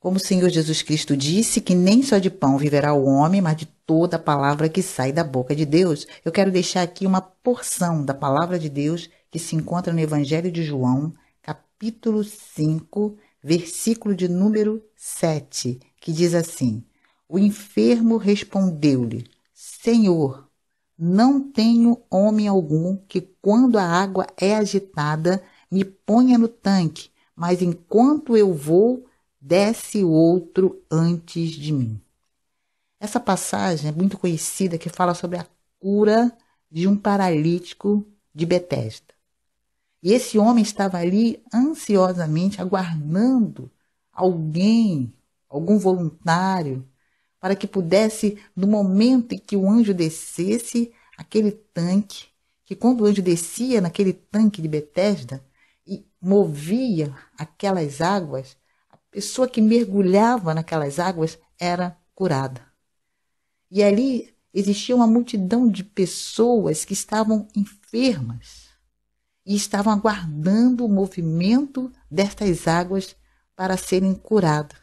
Como o Senhor Jesus Cristo disse que nem só de pão viverá o homem, mas de toda a palavra que sai da boca de Deus, eu quero deixar aqui uma porção da palavra de Deus que se encontra no Evangelho de João, capítulo 5, versículo de número 7, que diz assim: O enfermo respondeu-lhe: Senhor, não tenho homem algum que, quando a água é agitada, me ponha no tanque, mas enquanto eu vou, desce outro antes de mim. Essa passagem é muito conhecida que fala sobre a cura de um paralítico de Betesda. E esse homem estava ali ansiosamente aguardando alguém, algum voluntário, para que pudesse, no momento em que o anjo descesse, aquele tanque, que quando o anjo descia naquele tanque de Betesda e movia aquelas águas, pessoa que mergulhava naquelas águas era curada. E ali existia uma multidão de pessoas que estavam enfermas e estavam aguardando o movimento destas águas para serem curadas.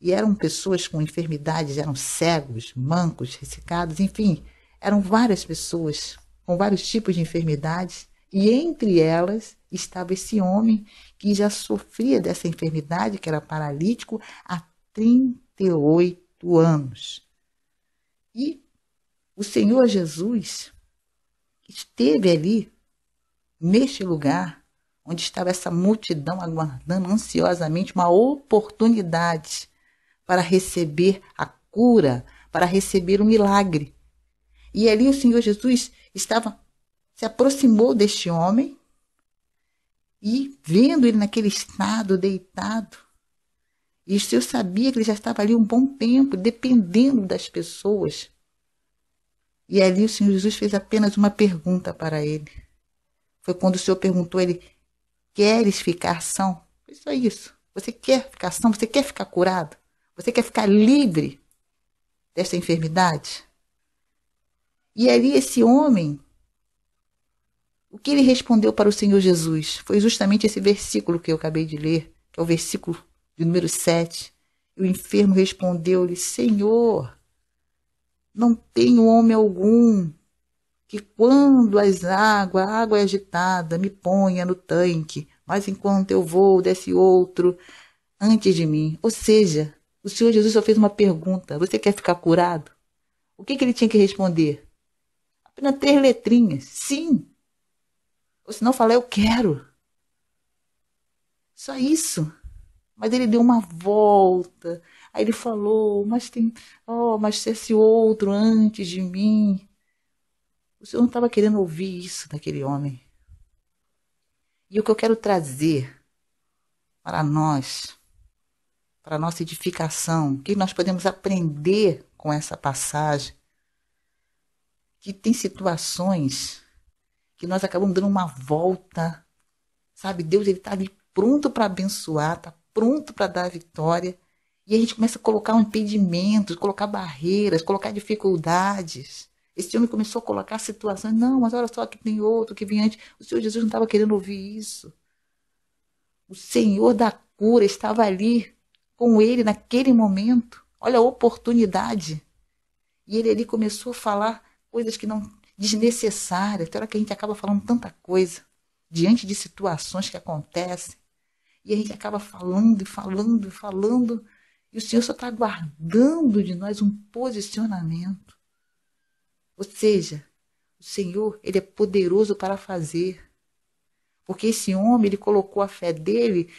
E eram pessoas com enfermidades, eram cegos, mancos, ressecados, enfim, eram várias pessoas com vários tipos de enfermidades e entre elas estava esse homem que já sofria dessa enfermidade, que era paralítico, há 38 anos. E o Senhor Jesus esteve ali, neste lugar, onde estava essa multidão aguardando ansiosamente uma oportunidade para receber a cura, para receber o milagre. E ali o Senhor Jesus estava se aproximou deste homem e, vendo ele naquele estado, deitado, isso eu sabia que ele já estava ali um bom tempo, dependendo das pessoas. E ali o Senhor Jesus fez apenas uma pergunta para ele. Foi quando o Senhor perguntou a ele: Queres ficar são? isso só isso. Você quer ficar são? Você quer ficar curado? Você quer ficar livre desta enfermidade? E ali esse homem que ele respondeu para o Senhor Jesus? Foi justamente esse versículo que eu acabei de ler, que é o versículo de número 7. o enfermo respondeu-lhe: Senhor, não tenho homem algum que, quando as águas, a água é agitada, me ponha no tanque, mas enquanto eu vou, desce outro antes de mim. Ou seja, o Senhor Jesus só fez uma pergunta: Você quer ficar curado? O que, que ele tinha que responder? Apenas três letrinhas: Sim. Ou se não falar, eu quero. Só isso. Mas ele deu uma volta. Aí ele falou, mas tem, oh, mas se esse outro antes de mim. O senhor não estava querendo ouvir isso daquele homem. E o que eu quero trazer para nós, para nossa edificação, o que nós podemos aprender com essa passagem, que tem situações que nós acabamos dando uma volta. Sabe, Deus ele está ali pronto para abençoar, está pronto para dar a vitória. E a gente começa a colocar impedimentos, colocar barreiras, colocar dificuldades. Esse homem começou a colocar situações. Não, mas olha só, aqui tem outro que vem antes. O Senhor Jesus não estava querendo ouvir isso. O Senhor da cura estava ali com ele naquele momento. Olha a oportunidade. E ele ali começou a falar coisas que não desnecessária. Tem então, hora é que a gente acaba falando tanta coisa diante de situações que acontecem. E a gente acaba falando e falando e falando. E o Senhor só está guardando de nós um posicionamento. Ou seja, o Senhor, ele é poderoso para fazer. Porque esse homem, ele colocou a fé dele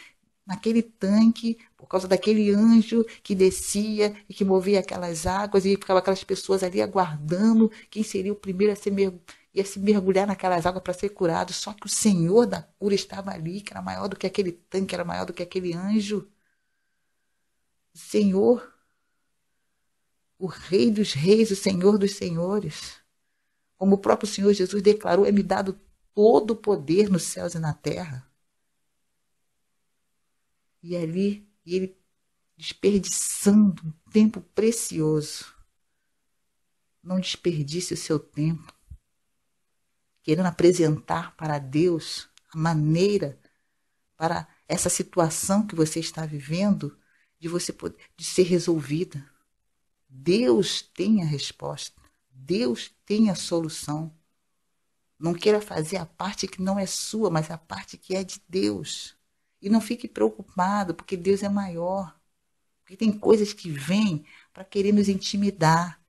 naquele tanque por causa daquele anjo que descia e que movia aquelas águas e ficava aquelas pessoas ali aguardando quem seria o primeiro a ser mergulhado ia se mergulhar naquelas águas para ser curado. Só que o Senhor da cura estava ali, que era maior do que aquele tanque, era maior do que aquele anjo. O Senhor, o Rei dos Reis, o Senhor dos Senhores. Como o próprio Senhor Jesus declarou, é-me dado todo o poder nos céus e na terra. E ali e ele desperdiçando um tempo precioso. Não desperdice o seu tempo querendo apresentar para Deus a maneira para essa situação que você está vivendo de você poder, de ser resolvida. Deus tem a resposta. Deus tem a solução. Não queira fazer a parte que não é sua, mas a parte que é de Deus. E não fique preocupado, porque Deus é maior. Porque tem coisas que vêm para querer nos intimidar,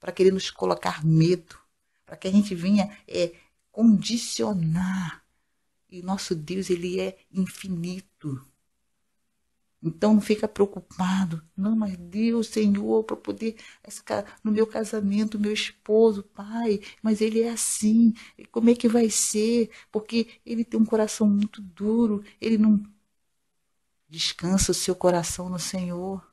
para querer nos colocar medo, para que a gente venha é, condicionar. E o nosso Deus, ele é infinito. Então não fica preocupado. Não, mas Deus, Senhor, para poder no meu casamento, meu esposo, pai, mas ele é assim. Como é que vai ser? Porque ele tem um coração muito duro. Ele não descansa o seu coração no Senhor.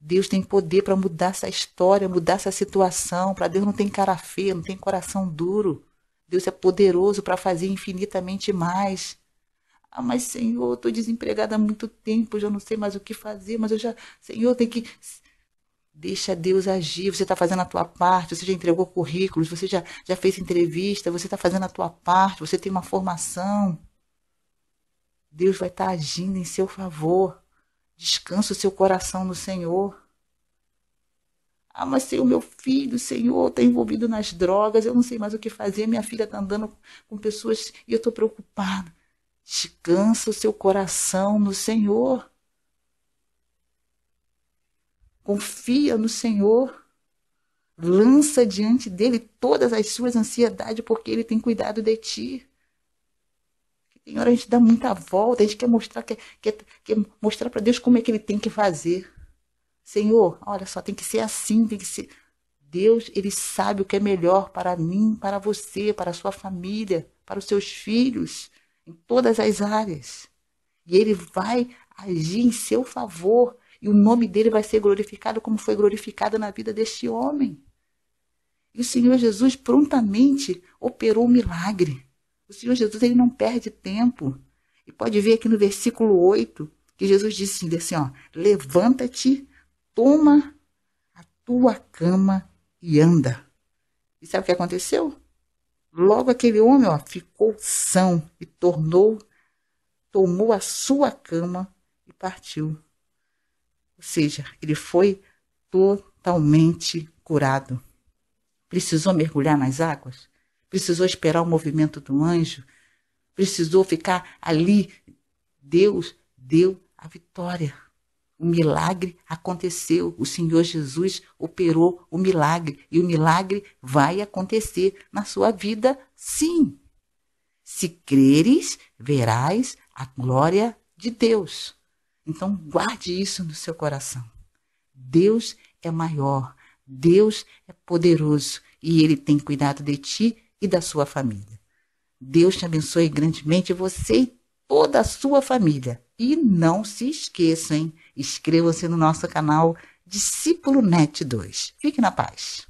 Deus tem poder para mudar essa história, mudar essa situação. Para Deus não tem cara feia, não tem coração duro. Deus é poderoso para fazer infinitamente mais. Ah, mas Senhor, eu estou desempregada há muito tempo, já não sei mais o que fazer, mas eu já. Senhor, tem que. Deixa Deus agir, você está fazendo a tua parte, você já entregou currículos, você já, já fez entrevista, você está fazendo a tua parte, você tem uma formação. Deus vai estar tá agindo em seu favor. Descansa o seu coração no Senhor. Ah, mas sei o meu filho, Senhor, está envolvido nas drogas, eu não sei mais o que fazer, minha filha está andando com pessoas e eu estou preocupada. Descansa o seu coração no Senhor. Confia no Senhor. Lança diante dele todas as suas ansiedades, porque ele tem cuidado de ti. Tem hora a gente dá muita volta, a gente quer mostrar quer, quer, quer mostrar para Deus como é que ele tem que fazer. Senhor, olha só, tem que ser assim, tem que ser. Deus, ele sabe o que é melhor para mim, para você, para a sua família, para os seus filhos em todas as áreas. E ele vai agir em seu favor. E o nome dele vai ser glorificado como foi glorificado na vida deste homem. E o Senhor Jesus prontamente operou o um milagre. O Senhor Jesus ele não perde tempo. E pode ver aqui no versículo 8 que Jesus disse assim, assim: ó, levanta-te, toma a tua cama e anda. E sabe o que aconteceu? Logo aquele homem ó, ficou são e tornou, tomou a sua cama e partiu. Ou seja, ele foi totalmente curado. Precisou mergulhar nas águas? Precisou esperar o movimento do anjo? Precisou ficar ali? Deus deu a vitória. O milagre aconteceu. O Senhor Jesus operou o milagre. E o milagre vai acontecer na sua vida, sim. Se creres, verás a glória de Deus. Então, guarde isso no seu coração. Deus é maior, Deus é poderoso e Ele tem cuidado de ti e da sua família. Deus te abençoe grandemente, você e toda a sua família. E não se esqueçam, inscrevam-se no nosso canal Discípulo Net 2. Fique na paz.